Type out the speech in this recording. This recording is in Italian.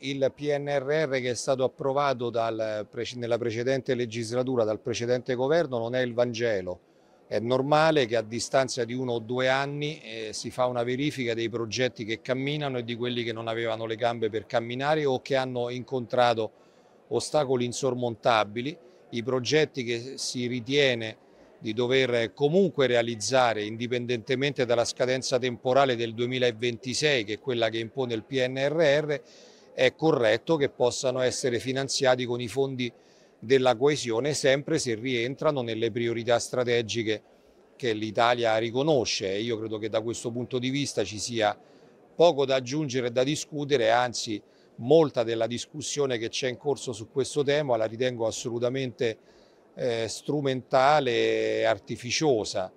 il PNRR che è stato approvato dal, nella precedente legislatura, dal precedente governo, non è il Vangelo. È normale che a distanza di uno o due anni eh, si fa una verifica dei progetti che camminano e di quelli che non avevano le gambe per camminare o che hanno incontrato ostacoli insormontabili. I progetti che si ritiene di dover comunque realizzare indipendentemente dalla scadenza temporale del 2026 che è quella che impone il PNRR è corretto che possano essere finanziati con i fondi della coesione sempre se rientrano nelle priorità strategiche che l'Italia riconosce io credo che da questo punto di vista ci sia poco da aggiungere e da discutere, anzi molta della discussione che c'è in corso su questo tema la ritengo assolutamente eh, strumentale e artificiosa.